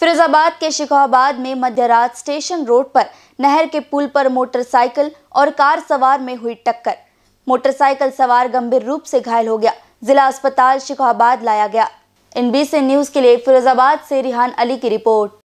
फिरोजाबाद के शिकोहाबाद में मध्य रात स्टेशन रोड पर नहर के पुल पर मोटरसाइकिल और कार सवार में हुई टक्कर मोटरसाइकिल सवार गंभीर रूप से घायल हो गया जिला अस्पताल शिकोहाबाद लाया गया एनबीसी न्यूज के लिए फिरोजाबाद से रिहान अली की रिपोर्ट